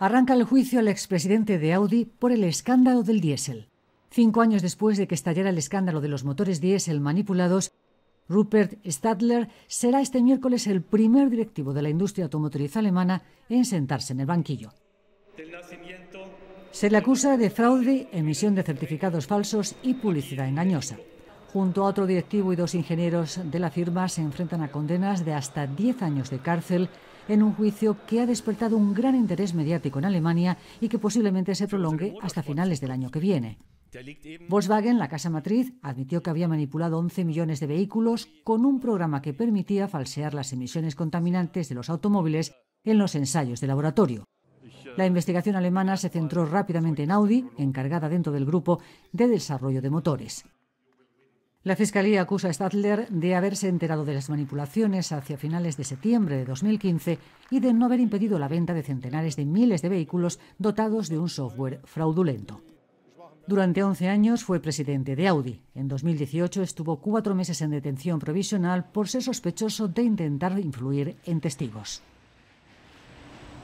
Arranca el juicio al expresidente de Audi por el escándalo del diésel. Cinco años después de que estallara el escándalo de los motores diésel manipulados, Rupert Stadler será este miércoles el primer directivo de la industria automotriz alemana en sentarse en el banquillo. Se le acusa de fraude, emisión de certificados falsos y publicidad engañosa junto a otro directivo y dos ingenieros de la firma, se enfrentan a condenas de hasta 10 años de cárcel en un juicio que ha despertado un gran interés mediático en Alemania y que posiblemente se prolongue hasta finales del año que viene. Volkswagen, la casa matriz, admitió que había manipulado 11 millones de vehículos con un programa que permitía falsear las emisiones contaminantes de los automóviles en los ensayos de laboratorio. La investigación alemana se centró rápidamente en Audi, encargada dentro del grupo de desarrollo de motores. La Fiscalía acusa a Stadler de haberse enterado de las manipulaciones hacia finales de septiembre de 2015 y de no haber impedido la venta de centenares de miles de vehículos dotados de un software fraudulento. Durante 11 años fue presidente de Audi. En 2018 estuvo cuatro meses en detención provisional por ser sospechoso de intentar influir en testigos.